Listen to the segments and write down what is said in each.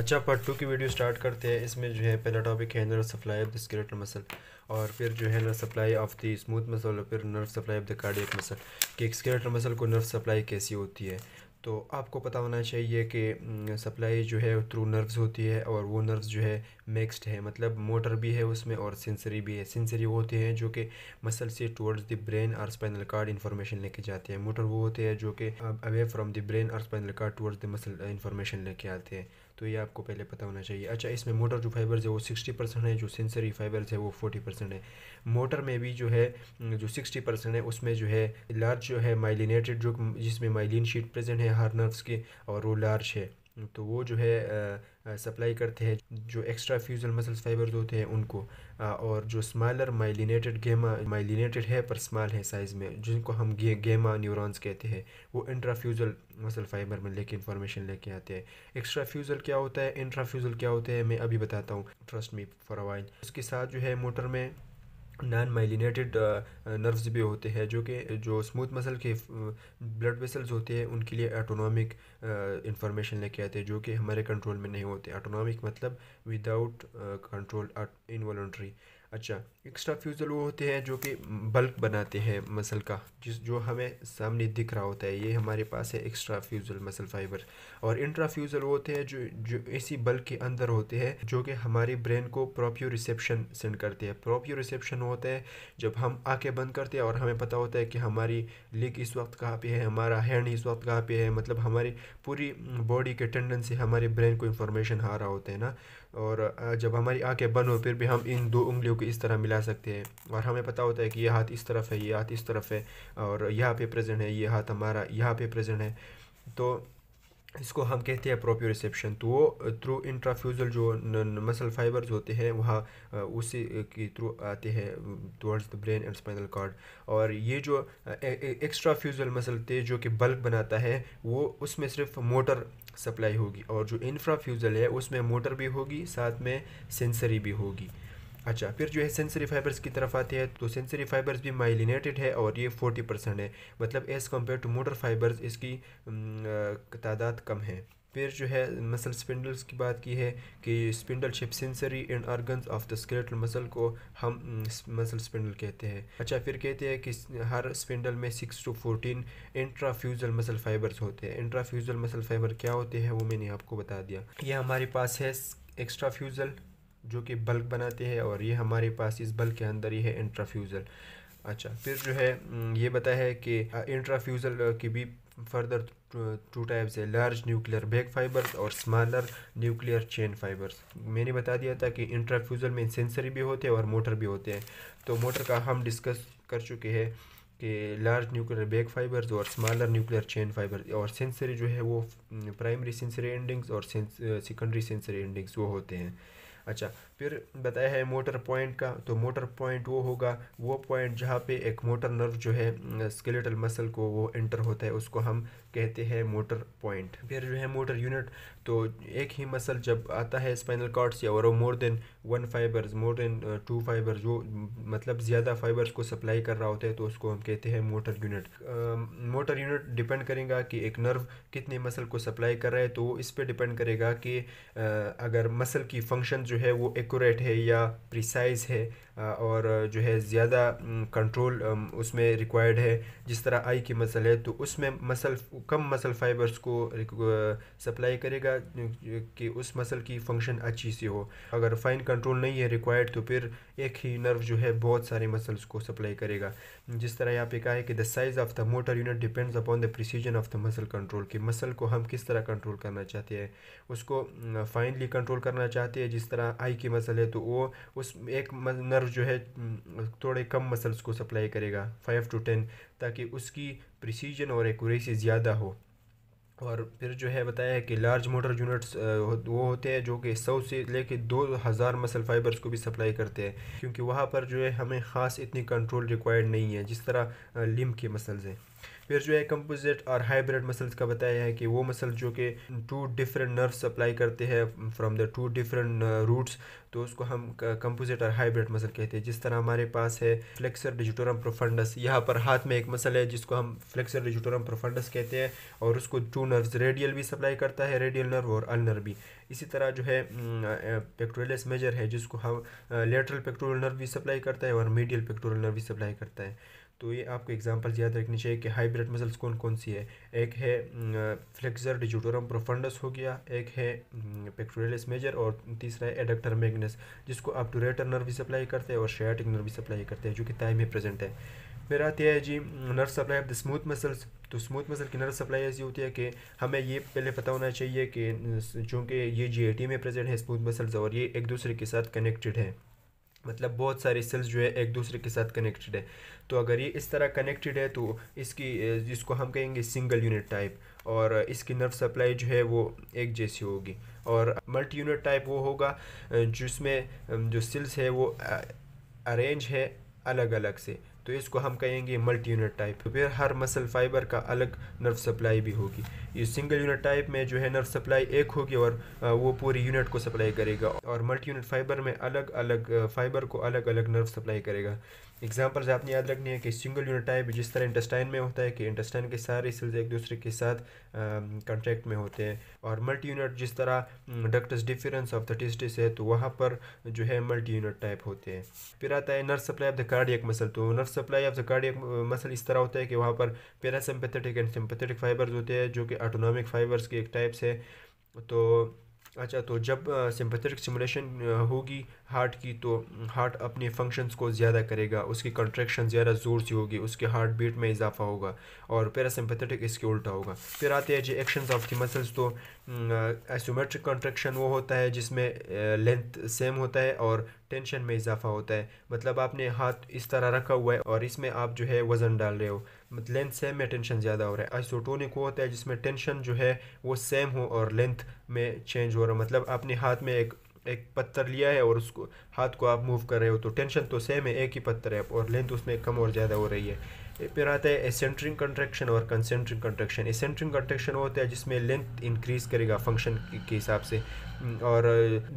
अच्छा part two की video start करते हैं इसमें जो है पहला टॉपिक है nerve supply of the skeletal muscle और फिर जो है nerve supply of the smooth muscle और फिर nerve supply of the cardiac muscle कि स्केलेटल मसल को नर्व सप्लाई कैसी होती है तो आपको पता होना चाहिए कि सप्लाई जो है थ्रू नर्व्स होती है और वो नर्व्स जो है मिक्सड है मतलब मोटर भी है उसमें और सेंसरी भी है सेंसरी वो होते हैं जो कि मसल से टुवर्ड्स द ब्रेन और स्पाइनल कार्ड इन्फॉर्मेशन लेके जाते हैं मोटर वो होते हैं जो कि अवे फ्रॉम द ब्रेन और spinal cord towards the muscle information लेके आते हैं तो ये आपको पहले पता होना चाहिए अच्छा इसमें मोटर जो फाइबर्स है वो सिक्सटी परसेंट है जो सेंसरी फाइबर्स है वो फोर्टी परसेंट है मोटर में भी जो है जो सिक्सटी परसेंट है उसमें जो है लार्ज जो है माइलिनेटेड जो जिसमें माइलिन शीट प्रेजेंट है हार नर्व्स के और वो लार्ज है तो वो जो है सप्लाई करते हैं जो एक्स्ट्रा फ्यूजल मसल्स फाइबर्स होते हैं उनको और जो स्मॉलर माइलिनेटेड गेमा माइलिनेटेड है पर स्माल है साइज़ में जिनको हम गे, गेमा न्यूरॉन्स कहते हैं वो इंट्राफ्यूजल मसल फाइबर में लेके इंफॉर्मेशन लेके आते हैं एक्स्ट्रा फ्यूजल क्या होता है इंट्राफ्यूजल क्या होता है मैं अभी बताता हूँ trust me for a while उसके साथ जो है मोटर में नॉन माइलिनेटेड नर्व्स भी होते हैं जो कि जो स्मूथ मसल के ब्लड वेसल्स होते हैं उनके लिए ऑटोनॉमिक इंफॉर्मेशन लेके आते हैं जो कि हमारे कंट्रोल में नहीं होते ऑटोनॉमिक मतलब विदाउट कंट्रोल इनवॉल्ट्री अच्छा एक्स्ट्रा फ्यूज़ल वो होते हैं जो कि बल्क बनाते हैं मसल का जिस जो हमें सामने दिख रहा होता है ये हमारे पास है एक्स्ट्रा फ्यूज़ल मसल फाइबर और इंट्रा फ्यूज़ल वो होते हैं जो जो इसी बल्क के अंदर होते हैं जो कि हमारे ब्रेन को प्रोप्यो रिसेप्शन सेंड करते हैं प्रोप्यो रिसेप्शन होता है जब हम आँखें बंद करते हैं और हमें पता होता है कि हमारी लिग इस वक्त कहाँ पर है हमारा हैंड इस वक्त कहाँ पर है मतलब हमारी पूरी बॉडी के टेंडेंसी हमारे ब्रेन को इंफॉर्मेशन आ रहा होता है ना और जब हमारी आंखें बंद हो फिर भी हम इन दो उंगलियों को इस तरह मिला सकते हैं और हमें पता होता है कि ये हाथ इस तरफ है ये हाथ इस तरफ है और यहाँ पे प्रेजेंट है ये हाथ हमारा यहाँ पे प्रेजेंट है तो इसको हम कहते हैं प्रोपियो रिसेप्शन तो वो थ्रू इंट्राफ्यूजल जो मसल फाइबर्स होते हैं वहाँ उसी के थ्रू आते हैं towards the brain and spinal cord और ये जो एक्स्ट्रा फ्यूजल मसल थे जो कि बल्क बनाता है वो उसमें सिर्फ मोटर सप्लाई होगी और जो इन्फ्रा फ्यूज़ल है उसमें मोटर भी होगी साथ में सेंसरी भी होगी अच्छा फिर जो है सेंसरी फाइबर्स की तरफ आते हैं तो सेंसरी फाइबर्स भी माइलिनेटेड है और ये फोर्टी परसेंट है मतलब as compare to motor fibres इसकी तादाद कम है फिर जो है मसल स्पिंडल्स की बात की है कि spindle shape sensory end organ of the skeletal muscle को हम मसल स्पिंडल कहते हैं अच्छा फिर कहते हैं कि हर स्पिंडल में six to fourteen intrafusal muscle fibres होते हैं इंट्राफ्यूजल मसल फाइबर क्या होते हैं वो मैंने आपको बता दिया ये हमारे पास है एक्स्ट्राफ्यूजल जो कि बल्क बनाते हैं और ये हमारे पास इस बल्क के अंदर ही है इंट्राफ्यूजल अच्छा फिर जो है ये बताया है कि इंट्राफ्यूजल की भी फर्दर टू टाइप्स है लार्ज न्यूक्लियर बैक फाइबर्स और स्मॉलर न्यूक्लियर चेन फाइबर्स मैंने बता दिया था कि इंट्राफ्यूज़ल में सेंसरी भी होते हैं और मोटर भी होते हैं तो मोटर का हम डिस्कस कर चुके हैं कि लार्ज न्यूक्लियर बैक फाइबर्स और स्मॉलर न्यूक्लियर चेन फाइबर और सेंसरी जो है वो प्राइमरी सेंसरी एंडिंग्स और सेकेंडरी सेंसरी एंडिंग्स वो होते हैं अच्छा फिर बताया है मोटर पॉइंट का तो मोटर पॉइंट वो होगा वो पॉइंट जहाँ पे एक मोटर नर्व जो है स्केलेटल हम्म, मसल को वो एंटर होता है उसको हम कहते हैं मोटर पॉइंट फिर जो है मोटर यूनिट तो एक ही मसल जब आता है स्पाइनल कॉर्ड्स या और more than one fibres more than two fibres जो मतलब ज़्यादा फाइबर्स को सप्लाई कर रहा होता है तो उसको हम कहते हैं motor unit motor unit depend करेगा कि एक नर्व कितने मसल को सप्लाई कर रहा है तो इस पर डिपेंड करेगा कि अगर मसल की फंक्शन जो है वो एकट है या प्रिसाइज है और जो है ज़्यादा कंट्रोल उसमें रिक्वायर्ड है जिस तरह आई की मसल है तो उसमें मसल कम मसल फाइबर्स को सप्लाई करेगा कि उस मसल की फंक्शन अच्छी से हो अगर फाइन कंट्रोल नहीं है रिक्वायर्ड तो फिर एक ही नर्व जो है बहुत सारे मसल्स को सप्लाई करेगा जिस तरह यहाँ पे कहा है कि the size of the motor unit depends upon the precision of the muscle control कि मसल को हम किस तरह कंट्रोल करना चाहते हैं उसको फाइनली कंट्रोल करना चाहते हैं जिस तरह आई की मसल है तो वो उस एक नर्व जो है थोड़े कम मसल्स को सप्लाई करेगा फाइव टू टेन ताकि उसकी प्रिसीजन और एक्यूरेसी ज़्यादा हो और फिर जो है बताया है कि लार्ज मोटर यूनिट्स वो होते हैं जो कि सौ से लेके दो हज़ार मसल फाइबर्स को भी सप्लाई करते हैं क्योंकि वहाँ पर जो है हमें ख़ास इतनी कंट्रोल रिक्वायर्ड नहीं है जिस तरह लिम के मसल्स हैं फिर जो है कंपोजिट और हाइब्रिड मसल्स का बताया है कि वो मसल जो कि टू डिफरेंट नर्व सप्लाई करते हैं from the two different roots तो उसको हम कंपोजिट uh, और हाइब्रिड मसल कहते हैं जिस तरह हमारे पास है फ्लेक्सर डिजिटोरम प्रोफंडस यहाँ पर हाथ में एक मसल है जिसको हम फ्लेक्सर डिजिटोरम प्रोफंडस कहते हैं और उसको टू नर्व्स रेडियल भी सप्लाई करता है रेडियल नर्व और अलनर भी इसी तरह जो है पेक्टोरलस mm, मेजर uh, है जिसको हम लेटरल पेक्टोरल नर्व भी सप्लाई करता है और मीडियल पेक्टोरल नर्व भी सप्लाई करता है तो ये आपको एग्जांपल्स याद रखनी चाहिए कि हाइब्रिड मसल्स कौन कौन सी है एक है फ्लेक्सर डिजूटोरम प्रोफंडस हो गया एक है पेक्टोरियलिस मेजर और तीसरा है एडक्टर मैग्नस जिसको आप टूरेटर नर्व भी सप्लाई करते हैं और शयाटिक नर्व भी सप्लाई करते हैं जो कि ताई में प्रेजेंट है फिर आती है जी nerve supply of the smooth muscles तो स्मूथ मसल की नर्व सप्लाई ऐसी होती है कि हमें ये पहले पता होना चाहिए कि चूँकि ये जी में प्रेजेंट है स्मूथ मसल्स और ये एक दूसरे के साथ कनेक्टेड है मतलब बहुत सारे सेल्स जो है एक दूसरे के साथ कनेक्टेड है तो अगर ये इस तरह कनेक्टेड है तो इसकी जिसको हम कहेंगे सिंगल यूनिट टाइप और इसकी नर्व सप्लाई जो है वो एक जैसी होगी और मल्टी यूनिट टाइप वो होगा जिसमें जो सेल्स है वो अरेंज है अलग अलग से तो इसको हम कहेंगे मल्टी यूनिट टाइप तो फिर हर मसल फाइबर का अलग नर्व सप्लाई भी होगी ये सिंगल यूनिट टाइप में जो है नर्व सप्लाई एक होगी और वो पूरी यूनिट को सप्लाई करेगा और मल्टी यूनिट फाइबर में अलग अलग फाइबर को अलग अलग नर्व सप्लाई करेगा एग्जाम्पल्स आपने याद रखनी है कि सिंगल यूनिट टाइप जिस तरह इंटेस्टाइन में होता है कि इंटेस्टाइन के सारे सेल्स एक दूसरे के साथ कंटेक्ट में होते हैं और मल्टी यूनिट जिस तरह डक्टस डिफरेंस ऑफ द है तो वहाँ पर जो है मल्टी यूनिट टाइप होते हैं फिर आता है nerve supply of the cardiac muscle तो nerve supply of the cardiac muscle इस तरह होता है कि वहाँ पर पैरासिम्पेथेटिक एंड सिम्पेथेटिक फाइबर्स होते हैं जो कि ऑटोनॉमिक फाइबर्स के एक टाइप्स है तो अच्छा तो जब सिंपथेटिक स्टिमुलेशन होगी हार्ट की तो हार्ट अपने फंक्शंस को ज़्यादा करेगा उसकी कंट्रैक्शन ज़्यादा ज़ोर से होगी उसके हार्ट बीट में इजाफा होगा और पैरासिम्पथेटिक इसके उल्टा होगा फिर आते हैं जी एक्शंस ऑफ दी मसल्स तो एसोमेट्रिक कंट्रैक्शन वो होता है जिसमें लेंथ सेम होता है और टेंशन में इजाफा होता है मतलब आपने हाथ इस तरह रखा हुआ है और इसमें आप जो है वज़न डाल रहे हो मतलब लेंथ सेम में टेंशन ज़्यादा हो रहा है आइसोटोनिक वो होता है जिसमें टेंशन जो है वो सेम हो और लेंथ में चेंज हो रहा हो मतलब आपने हाथ में एक एक पत्थर लिया है और उसको हाथ को आप मूव कर रहे हो तो टेंशन तो सेम है एक ही पत्थर है और लेंथ उसमें कम और ज़्यादा हो रही है फिर आता है एसेंट्रिंग कंट्रैक्शन और कंसेंट्रिंग कंट्रेक्शन एसेंट्रिंग कंट्रेक्शन होता है जिसमें लेंथ इंक्रीज करेगा फंक्शन के हिसाब से हम्म, और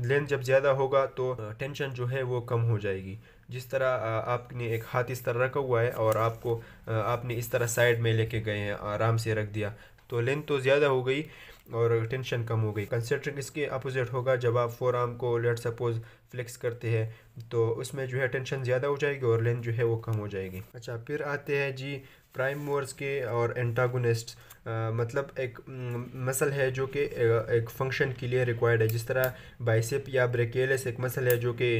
लेंथ जब ज़्यादा होगा तो टेंशन जो है वो कम हो जाएगी जिस तरह आपने एक हाथ इस तरह रखा हुआ है और आपको आपने इस तरह साइड में लेके गए हैं आराम से रख दिया तो लेंथ तो ज़्यादा हो गई और टेंशन कम हो गई कंसेंट्रिक इसके अपोजिट होगा जब आप फोर आर्म को लेट सपोज फ्लेक्स करते हैं तो उसमें जो है टेंशन ज़्यादा हो जाएगी और लेंथ जो है वो कम हो जाएगी अच्छा फिर आते हैं जी प्राइम मोर्स के और एंटागोनिस्ट मतलब एक मसल है जो कि एक फंक्शन के लिए रिक्वायर्ड है जिस तरह बाइसेप या ब्रेकेलस एक मसल है जो कि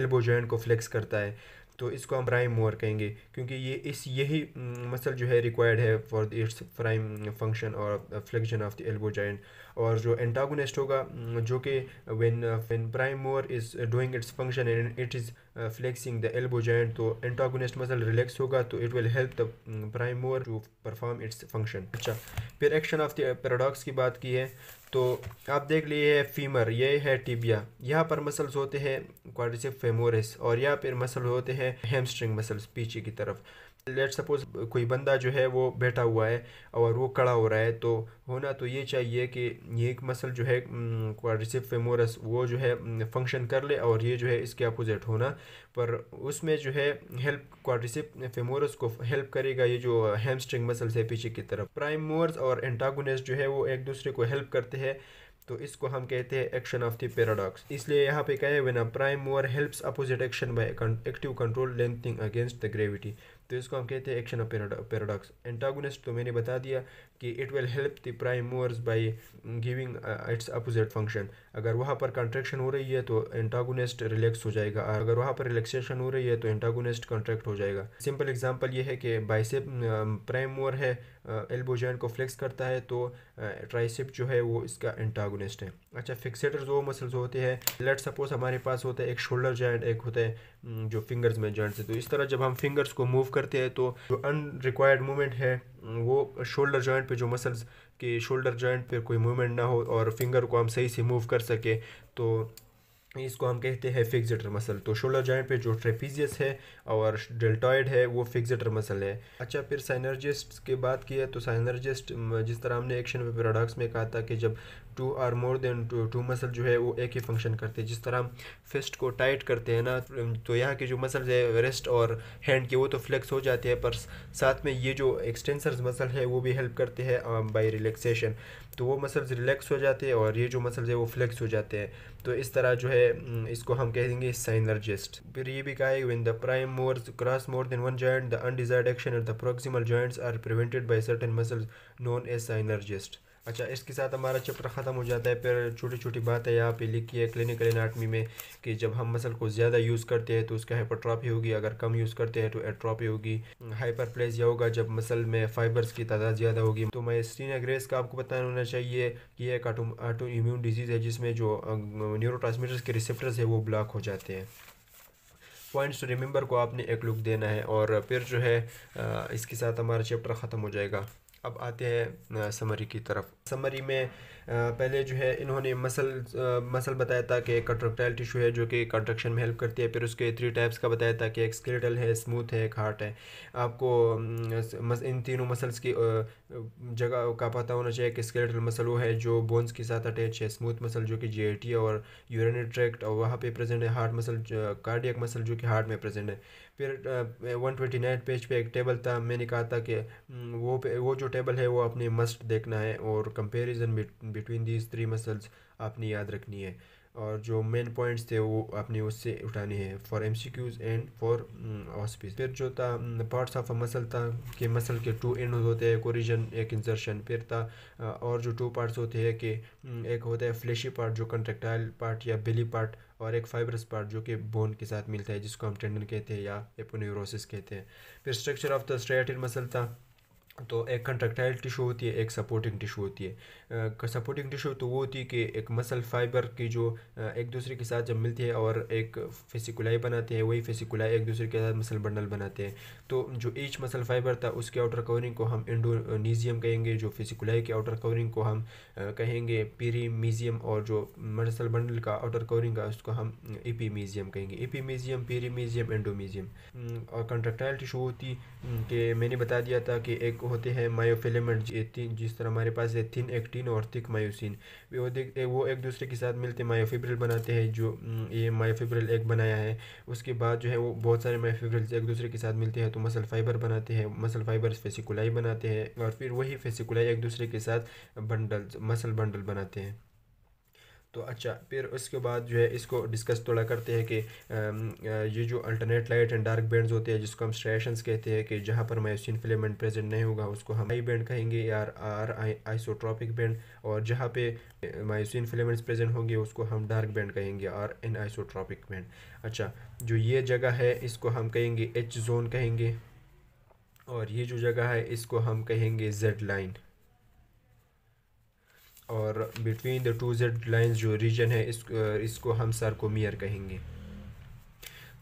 एल्बो जॉइंट को फ्लेक्स करता है तो इसको हम प्राइम मोर कहेंगे क्योंकि ये इस यही mm, मसल जो है रिक्वायर्ड है फॉर इट्स प्राइम फंक्शन और flexion of the elbow joint और जो एंटागोनिस्ट होगा mm, जो कि when when prime mover is doing its function and it is flexing the elbow joint तो एंटागोनिस्ट मसल रिलैक्स होगा तो it will help the prime mover to perform its function अच्छा फिर एक्शन ऑफ द पैराडॉक्स की बात की है तो आप देख लिए है फीमर ये है टिबिया यहाँ पर मसल्स होते हैं क्वाड्रिसेप फेमोरस और यहाँ पर मसल होते हैं हेमस्ट्रिंग मसल्स पीछे की तरफ लेट सपोज कोई बंदा जो है वो बैठा हुआ है और वो कड़ा हो रहा है तो होना तो ये चाहिए कि ये एक मसल जो है क्वाड्रिसिप फेमोरस वो जो है फंक्शन कर ले और ये जो है इसके अपोजिट होना पर उसमें जो है हेल्प क्वाड्रिसिप फेमोरस को हेल्प करेगा ये जो हैमस्ट्रिंग मसल्स है पीछे की तरफ प्राइम मोर्स और एंटागोनिस्ट जो है वो एक दूसरे को हेल्प करते हैं तो इसको हम कहते हैं एक्शन ऑफ द पैराडॉक्स इसलिए यहाँ पे कहे हुए ना prime mover helps opposite action by active control lengthening against the gravity तो इसको हम कहते हैं एक्शन ऑफ पैराडॉक्स एंटागोनिस्ट तो मैंने बता दिया कि it will help the prime movers by giving its opposite function अगर वहाँ पर कंट्रैक्शन हो रही है तो एंटागोनिस्ट रिलैक्स हो जाएगा और अगर वहाँ पर रिलैक्सेशन हो रही है तो एंटागोनिस्ट कंट्रैक्ट हो जाएगा सिंपल एग्जांपल ये है कि बाइसेप प्राइम मूवर है एल्बो uh, जॉइंट को फ्लेक्स करता है तो ट्राइसेप uh, जो है वो इसका एंटागोनिस्ट है अच्छा फिक्सेटर जो मसल्स होते हैं लेट सपोज हमारे पास होता है एक शोल्डर जॉइंट एक होता है um, जो फिंगर्स में जॉइंट्स है तो इस तरह जब हम फिंगर्स को मूव करते हैं तो जो अनरिक्वायर्ड मूवमेंट है वो शोल्डर जॉइंट पे जो मसल्स के शोल्डर जॉइंट पे कोई मूवमेंट ना हो और फिंगर को हम सही से मूव कर सके तो इसको हम कहते हैं फिक्सटर मसल तो शोल्डर जॉइंट पे जो ट्रेपीजियस है और डेल्टॉइड है वो फिक्सटर मसल है अच्छा फिर साइनर्जिस्ट की बात की है तो साइनर्जिस्ट जिस तरह हमने एक्शन पे प्रोडक्ट्स में कहा था कि जब two or more than two two muscle जो है वो एक ही फंक्शन करते हैं जिस तरह हम फिस्ट को टाइट करते हैं ना तो यहाँ के जो मसल है रेस्ट और हैंड के वो तो फ्लेक्स हो जाते हैं पर साथ में ये जो एक्सटेंसर मसल है वो भी हेल्प करते हैं बाई um, रिलैक्सेशन तो वो मसल्स रिलैक्स हो जाते हैं और ये जो मसल्स है वो फ्लेक्स हो जाते हैं तो इस तरह जो है इसको हम कह देंगे साइनर्जिस्ट फिर ये भी कहा है when the prime movers cross more than one joint the undesired action at the proximal joints are prevented by certain muscles known as synergist अच्छा इसके साथ हमारा चैप्टर ख़त्म हो जाता है फिर छोटी छोटी बात है यहाँ पे लिखी है क्लिनिकल एनाटमी में कि जब हम मसल को ज़्यादा यूज़ करते हैं तो उसका हाइपरट्रॉफी होगी अगर कम यूज़ करते हैं तो एट्रॉफी होगी हाइपरप्लेजिया होगा जब मसल में फाइबर्स की तादाद ज़्यादा होगी तो स्ट्रीन एग्रेस का आपको पता होना चाहिए कि एक आटो आटो इम्यून डिजीज़ है जिसमें जो ट्रांसमीटर्स के रिसेप्टर्स है वो ब्लॉक हो जाते हैं पॉइंट्स टू रिमेंबर को आपने एक लुक देना है और फिर जो है इसके साथ हमारा चैप्टर ख़त्म हो जाएगा अब आते हैं समरी की तरफ समरी में पहले जो है इन्होंने मसल मसल बताया था कि कंट्रक्टाइल टिश्यू है जो कि कंट्रक्शन में हेल्प करती है फिर उसके थ्री टाइप्स का बताया था कि एक स्केलेटल है स्मूथ है एक हार्ट है आपको इन तीनों मसल्स की जगह का पता होना चाहिए कि स्केलेटल मसल वो है जो बोन्स के साथ अटैच है स्मूथ मसल जो कि जी और यूरिनरी ट्रैक्ट और वहाँ पर प्रेजेंट है हार्ट मसल कार्डियक मसल जो कि हार्ट में प्रेजेंट है फिर वन ट्वेंटी नाइन पेज पे एक टेबल था मैंने कहा था कि वो वो जो टेबल है वो आपने मस्ट देखना है और comparison between these three muscles आपने याद रखनी है और जो मेन पॉइंट्स थे वो आपने उससे उठाने हैं for M C Qs and for OSPEs फिर जो था पार्ट्स ऑफ अ मसल था कि मसल के टू एंड होते हैं कोरिजन एक इंसर्शन फिर था और जो टू पार्ट्स होते हैं कि एक होता है फ्लेशी पार्ट जो कंट्रेक्टाइल पार्ट या बिली पार्ट और एक फाइबरस पार्ट जो कि बोन के साथ मिलता है जिसको हम टेंडन कहते हैं या एपोन्यूरोसिस कहते हैं फिर structure of the striated muscle था तो एक कंट्रेक्टाइल टिशू होती है एक सपोर्टिंग टिशू होती है सपोर्टिंग टिशू तो वो होती है कि एक मसल फाइबर की जो एक दूसरे के साथ जब मिलती है और एक फेसिकुलाई बनाते हैं वही फेसिकुलाई एक दूसरे के साथ मसल बंडल बनाते हैं तो जो ईच मसल फाइबर था उसके आउटर कवरिंग को हम इंडोनीजियम कहेंगे जो फेसिकुलाई के आउटर कवरिंग को हम कहेंगे पीरीमीजियम और जो मसल बंडल का आउटर कवरिंग का उसको हम ईपीमीजियम कहेंगे ईपीमीजियम पीरीमीजियम एंडोमीजियम और कंट्रेक्टाइल टिशू होती कि मैंने बता दिया था कि एक होते हैं मायोफिलेमेंट ये तीन जिस तरह हमारे पास है थिन एक्टिन और थिक मायोसिन वो देख वो एक दूसरे के साथ मिलते मायोफिब्रिल बनाते हैं जो ये मायोफिब्रिल एक बनाया है उसके बाद जो है वो बहुत सारे मायोफिब्रिल्स एक दूसरे के साथ मिलते हैं तो मसल फाइबर बनाते हैं मसल फाइबर फेसिकुलाई बनाते हैं और फिर वही फेसिकुलाई एक दूसरे के साथ बंडल मसल बंडल बनाते हैं तो अच्छा फिर उसके बाद जो है इसको डिस्कस थोड़ा करते हैं कि ये जो alternate light and dark bands होते हैं जिसको हम स्ट्रेशंस कहते हैं कि जहाँ पर मायोसिन फिलेमेंट प्रेजेंट नहीं होगा उसको हम आई बैंड कहेंगे या आर आई आइसोट्रॉपिक बैंड और जहाँ पे मायोसिन फिलेमेंट्स प्रेजेंट होंगे उसको हम डार्क बैंड कहेंगे आर एन आइसोट्रॉपिक बैंड अच्छा जो ये जगह है इसको हम कहेंगे एच जोन कहेंगे और ये जो जगह है इसको हम कहेंगे जेड लाइन और between the two Z line जो रीजन है इस इसको हम सार्कोमियर कहेंगे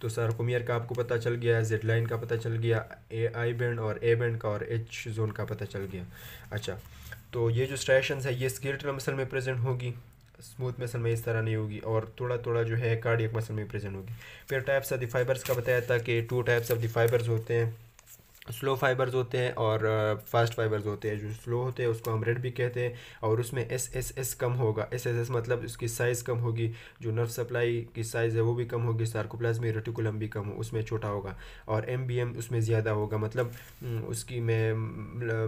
तो सार्कोमियर का आपको पता चल गया जेड लाइन का पता चल गया ए आई बैंड और ए बैंड का और एच जोन का पता चल गया अच्छा तो ये जो स्ट्रैशन है ये स्किल मसल में प्रेजेंट होगी स्मूथ मसल में इस तरह नहीं होगी और थोड़ा थोड़ा जो है कार्डियक मसल में प्रेजेंट होगी फिर टाइप्स ऑफ द फाइबर्स का बताया था कि two types of the fibres होते हैं स्लो फाइबर्स होते हैं और फास्ट फाइबर्स होते हैं जो स्लो होते हैं उसको हम रेड भी कहते हैं और उसमें एस एस एस कम होगा एस एस एस मतलब उसकी साइज़ कम होगी जो नर्व सप्लाई की साइज़ है वो भी कम होगी सार्कोप्लाज्मी रेटिकुलम भी कम हो उसमें छोटा होगा और एम बी एम उसमें ज़्यादा होगा मतलब उसकी में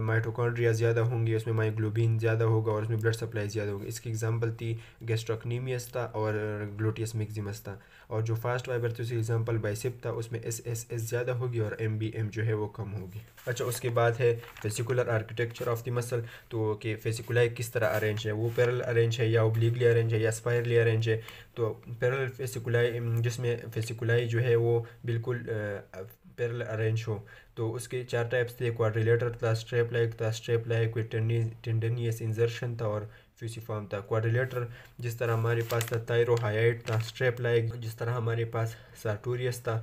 माइट्रोकॉन्ड्रिया ज़्यादा होंगी उसमें माइग्लोबिन ज़्यादा होगा और उसमें ब्लड सप्लाई ज़्यादा होगी इसकी एग्जाम्पल थी गेस्ट्रोकनीमियस था और ग्लोटियस मिक्जिमस था और जो फास्ट फाइबर थी उसकी एग्जाम्पल बाइसिप था उसमें एस एस एस ज़्यादा होगी और एम बी एम जो है वो कम कम होगी अच्छा उसके बाद है fascicular architecture of the muscle तो कि फेसिकुलाई किस तरह अरेंज है वो पैरल अरेंज है या ओब्लिकली अरेंज है या स्पायरली अरेंज है तो पैरल फेसिकुलाई जिसमें फेसिकुलाई जो है वो बिल्कुल पैरल अरेंज हो तो उसके चार टाइप्स थे क्वाड्रिलेटर था स्ट्रेप लाइक था स्ट्रेप लाइक टेंडनियस इंजर्शन था और फ्यूसीफॉर्म था क्वारिलेटर जिस तरह हमारे पास था थायरोहाइड था स्ट्रेप लाइक जिस तरह हमारे पास सार्टोरियस था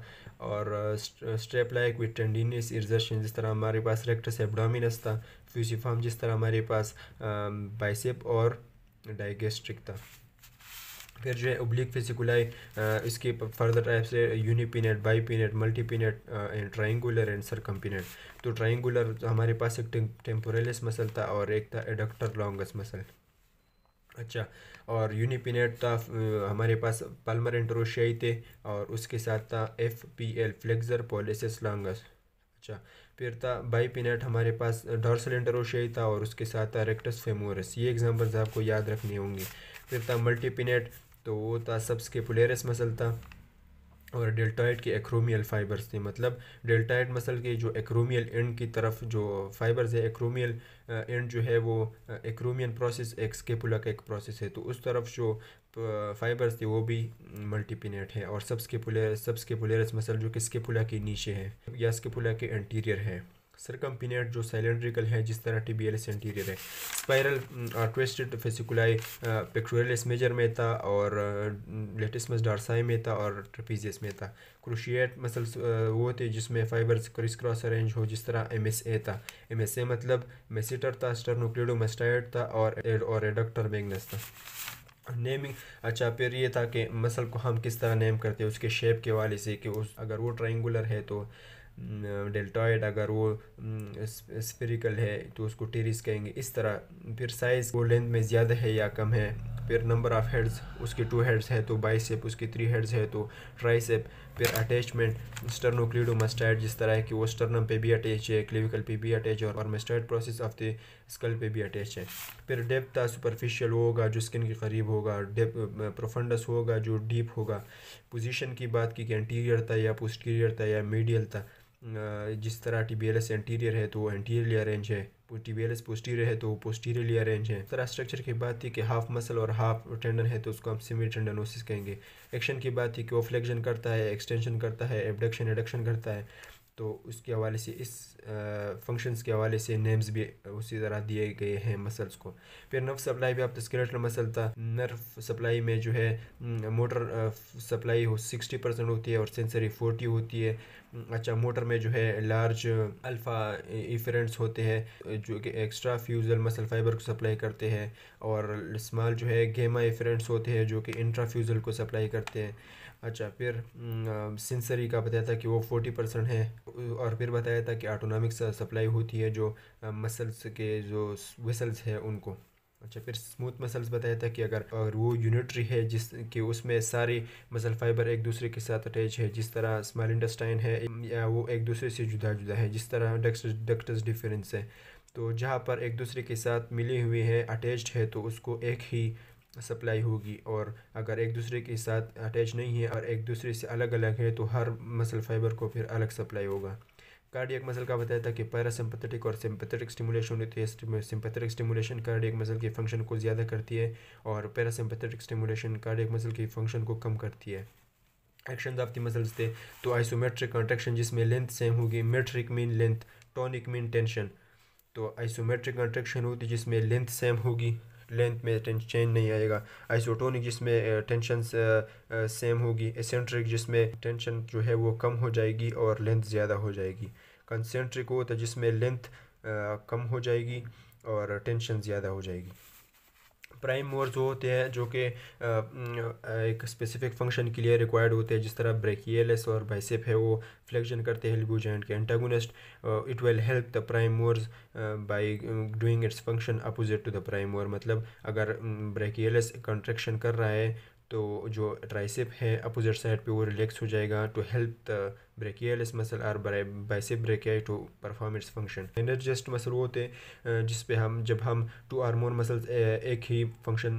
और strap like with tendinous insertion जिस तरह हमारे पास रेक्टस एब्डोमिनस था फ्यूसीफॉर्म जिस तरह हमारे पास बाइसेप और डाइगेस्ट्रिक था फिर जो है ओब्लिक फिसिकुलाई इसके फर्दर टाइप से unipennate bipennate multipennate and triangular and circumpennate तो ट्राइंगुलर हमारे पास एक टेम्पोरेलिस मसल था और एक था एडक्टर लॉन्गस मसल अच्छा और यूनिपिनेट था हमारे पास पालमर एंट्रोशियाई थे और उसके साथ था F P L flexor pollicis longus अच्छा फिर था बाईपिनेट हमारे पास डॉर्सल एंट्रोशियाई था और उसके साथ था रेक्टस फेमोरस ये एग्जाम्पल्स आपको याद रखने होंगे फिर था मल्टीपिनेट तो वो था सबस्केपुलेरस मसल था और डेल्टाइड के एक्रोमियल फाइबर्स थे मतलब डेल्टाइड मसल के जो एक्रोमियल एंड की तरफ जो फाइबर्स है एक्रोमियल एंड जो है वो एक्रोमियन प्रोसेस एक स्केपुला का एक प्रोसेस है तो उस तरफ जो फाइबर्स थे वो भी मल्टीपिनेट है और सब स्केपुलरस मसल जो कि स्केपुला के नीचे है या स्केपुला के एंटीरियर है सरकमपिनेट जो सैलेंड्रिकल है जिस तरह टी इंटीरियर है spiral twisted fasciculi pectoralis major में था और लेटिसमस uh, डारसाई में था और ट्रपीजियस में था क्रोशिएट मसल्स uh, वो थे जिसमें फाइबर्स क्रिस क्रॉस अरेंज हो जिस तरह एम एस ए था एम एस ए मतलब मेसीटर था स्टर्नोक्लिडोमस्टाइड था और और एडक्टर मैगनस था नेमिंग अच्छा फिर ये था कि मसल को हम किस तरह नेम करते हैं उसके शेप के वाले से कि उस अगर वो ट्राइंगुलर है तो डेल्टॉइड अगर वो स्पेरिकल है तो उसको टेरिस कहेंगे इस तरह फिर साइज़ वो लेंथ में ज़्यादा है या कम है फिर नंबर ऑफ़ हेड्स उसके टू हेड्स है तो बाइसेप उसके थ्री हेड्स है तो ट्राइसेप फिर अटैचमेंट मस्टाइड जिस तरह है कि वो स्टर्नम पे भी अटैच है क्लिविकल पे भी अटैच है और mastoid process of the skull पे भी अटैच है फिर डेप्थ सुपरफिशियल होगा जो स्किन के करीब होगा डेप प्रोफंडस होगा जो डीप होगा पोजीशन की बात की कि एंटीरियर था या पोस्टीरियर था या मीडियल था जिस तरह T B L S anterior है तो वो एंटीरियर रेंज है T B L S posterior है तो वो पोस्टीरियर लेयर रेंज है तरह स्ट्रक्चर की बात थी कि हाफ मसल और हाफ टेंडन है तो उसको हम सिमिल टेंडनोसिस कहेंगे एक्शन की बात थी कि वो फ्लेक्शन करता है एक्सटेंशन करता है एबडक्शन एडक्शन करता है तो उसके हवाले से इस फंक्शंस के हवाले से नेम्स भी उसी तरह दिए गए हैं मसल्स को फिर नर्व सप्लाई भी आप स्केलेटल तो मसल था नर्व सप्लाई में जो है मोटर सप्लाई हो सिक्सटी परसेंट होती है और सेंसरी फोर्टी होती है अच्छा मोटर में जो है लार्ज अल्फ़ा इफरेंट्स होते हैं जो कि एक्स्ट्रा फ्यूजल मसल फाइबर को सप्लाई करते हैं और स्मॉल जो है गेमा इफरेंट्स होते हैं जो कि इंट्रा फ्यूजल को सप्लाई करते हैं अच्छा फिर सेंसरी का बताया था कि वो फोर्टी परसेंट है और फिर बताया था कि ऑटोनॉमिक सप्लाई होती है जो मसल्स के जो वेसल्स है उनको अच्छा फिर स्मूथ मसल्स बताया था कि अगर और वो यूनिटरी है जिस कि उसमें सारे मसल फाइबर एक दूसरे के साथ अटैच है जिस तरह स्मॉल इंडस्टाइन है या वो एक दूसरे से जुदा जुदा है जिस तरह डक्टस डिफरेंस है तो जहाँ पर एक दूसरे के साथ मिले हुए हैं अटैच्ड है तो उसको एक ही सप्लाई होगी और अगर एक दूसरे के साथ अटैच नहीं है और एक दूसरे से अलग अलग है तो हर मसल फाइबर को फिर अलग सप्लाई होगा कार्डियक मसल का बताया था कि पैरासिम्पथेटिक और सिम्पथेटिक स्टिमुलेशन होती है सिम्पथेटिक स्टिमुलेशन कार्डियक मसल के फंक्शन को ज़्यादा करती है और पैरासिम्पथेटिक स्टिमुलेशन कार्डियक मसल के फंक्शन को कम करती है एक्शन ऑफ द मसल्स थे तो आइसोमेट्रिक कॉन्ट्रेक्शन जिसमें लेंथ सेम होगी metric mean length tonic mean tension तो आइसोमेट्रिक कॉन्ट्रेक्शन होती जिसमें लेंथ सेम होगी लेंथ में चेंज नहीं आएगा आइसोटोनिक जिसमें टेंशन सेम होगी एसेंट्रिक जिसमें टेंशन जो है वो कम हो जाएगी और लेंथ ज़्यादा हो जाएगी कंसेंट्रिक हो तो जिसमें लेंथ कम हो जाएगी और टेंशन ज़्यादा हो जाएगी प्राइम मोड जो होते हैं जो कि एक स्पेसिफिक फंक्शन के लिए रिक्वायर्ड होते हैं जिस तरह ब्रेकिएलेस और बाइसेप है वो फ्लेक्शन करते हैं हेल्बू जॉइंट के antagonist it will help the prime movers by doing its function opposite to the prime mover मतलब अगर ब्रेकिएलेस कंट्रेक्शन कर रहा है तो जो ट्राइसेप है अपोजिट साइड पे वो रिलैक्स हो जाएगा to help the brachialis muscle or bicep brachii to perform its function synergist muscle वो होते हैं जिस पे हम जब हम टू मोर मसल एक ही फंक्शन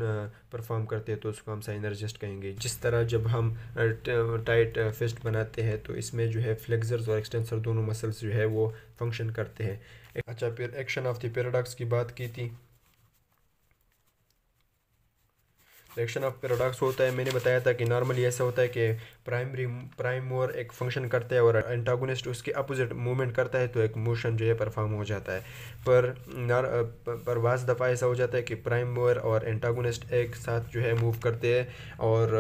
परफॉर्म करते हैं तो उसको हम साइनर्जेस्ट कहेंगे जिस तरह जब हम टाइट फिस्ट बनाते हैं तो इसमें जो है फ्लेक्सर्स और एक्सटेंसर दोनों मसल्स जो है वो फंक्शन करते हैं अच्छा फिर एक्शन ऑफ द पेराडॉक्स की बात की थी सिलेक्शन ऑफ प्रोडक्ट्स होता है मैंने बताया था कि नॉर्मली ऐसा होता है कि प्राइमरी प्राइम मोर एक फंक्शन करता है और एंटागोनिस्ट उसके अपोजिट मूवमेंट करता है तो एक मोशन जो है परफॉर्म हो जाता है पर पर बाज़ दफ़ा ऐसा हो जाता है कि प्राइम मोर और एंटागोनिस्ट एक साथ जो है मूव करते हैं और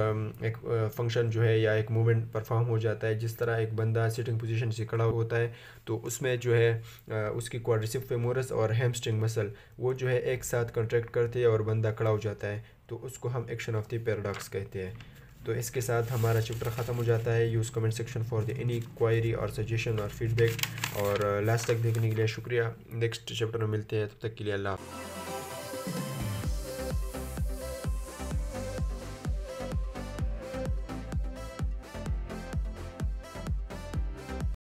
एक फंक्शन जो है या एक मूवमेंट परफॉर्म हो जाता है जिस तरह एक बंदा सिटिंग पोजिशन से खड़ा होता है तो उसमें जो है उसकी क्वाड्रिसिप फेमोरस और हैमस्ट्रिंग मसल वो जो है एक साथ कंट्रैक्ट करते हैं और बंदा खड़ा हो जाता है तो उसको हम एक्शन ऑफ द पैराडॉक्स कहते हैं तो इसके साथ हमारा चैप्टर ख़त्म हो जाता है use comment section for the any query और सजेशन और फीडबैक और लास्ट तक देखने के लिए शुक्रिया नेक्स्ट चैप्टर में मिलते हैं तब तो तक के लिए अल्लाह